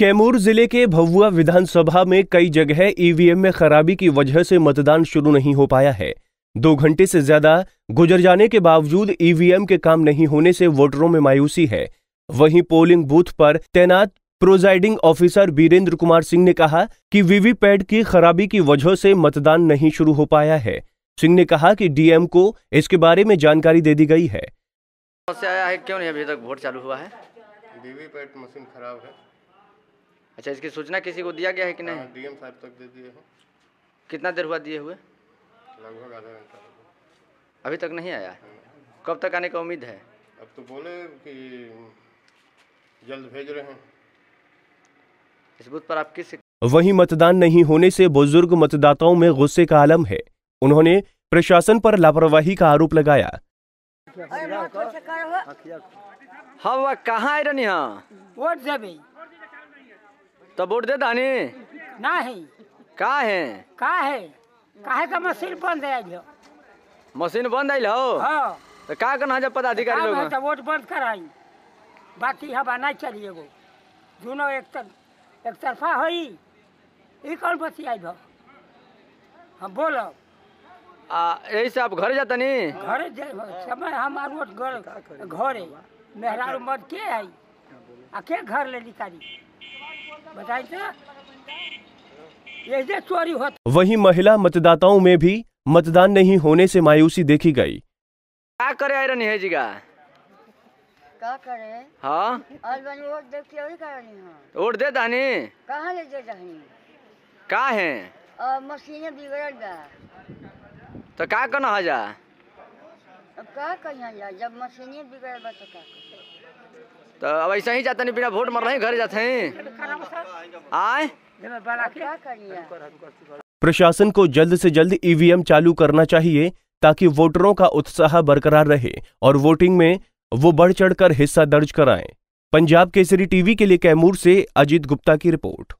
कैमूर जिले के भवुआ विधानसभा में कई जगह ईवीएम में खराबी की वजह से मतदान शुरू नहीं हो पाया है दो घंटे से ज्यादा गुजर जाने के बावजूद ईवीएम के काम नहीं होने से वोटरों में मायूसी है वहीं पोलिंग बूथ पर तैनात प्रोजाइडिंग ऑफिसर बीरेंद्र कुमार सिंह ने कहा कि वीवीपैट की खराबी की वजह से मतदान नहीं शुरू हो पाया है सिंह ने कहा कि डीएम को इसके बारे में जानकारी दे दी गई है समस्या आया है क्यों नहीं अभी तक वोट चालू हुआ है वीवीपैट मशीन खराब है अच्छा इसकी सूचना किसी को दिया गया है कि नहीं डीएम हाँ, साहब तक दे दिए हो कितना देर हुआ दिए हुए लगभग आधा घंटा अभी तक नहीं आया हाँ। कब तक आने का उम्मीद है अब तो बोले कि जल्द भेज रहे हैं इस बूथ पर आप किस वही मतदान नहीं होने से बुजुर्ग मतदाताओं में गुस्से का आलम है उन्होंने प्रशासन पर लापरवाही का आरोप लगाया तो हम हाँ, कहाँ आए रही वोट देवी तो वोट दे दानी नहीं का है का है काहे का मशीन बंद है जो मशीन बंद आइल हो हां तो का करना जब पदाधिकारी लोग तो वोट बंद कराई बाकी हवा ना चलिए एगो दोनों एक तर, एक तरफा होई ई कौन बसी आई भा हम बोलो आ यही से आप घर जाता नहीं घर समय हमार वोट घर घरे मेहरारू मत के आई आ के घर ले निकाली वही महिला मतदाताओं में भी मतदान नहीं होने से मायूसी देखी गई क्या करे आयरन है जी का हाँ। वोट दे दानी कहा ले का है मशीन बिगड़ल बा तो का करना है जा अब का कहिया जा जब मशीन बिगड़ बा तो का तो अब ऐसा ही जाते नहीं बिना वोट मर रहे घर जाते हैं आए प्रशासन को जल्द से जल्द ईवीएम चालू करना चाहिए ताकि वोटरों का उत्साह बरकरार रहे और वोटिंग में वो बढ़ चढ़कर हिस्सा दर्ज कराएं। पंजाब केसरी टीवी के लिए कैमूर से अजीत गुप्ता की रिपोर्ट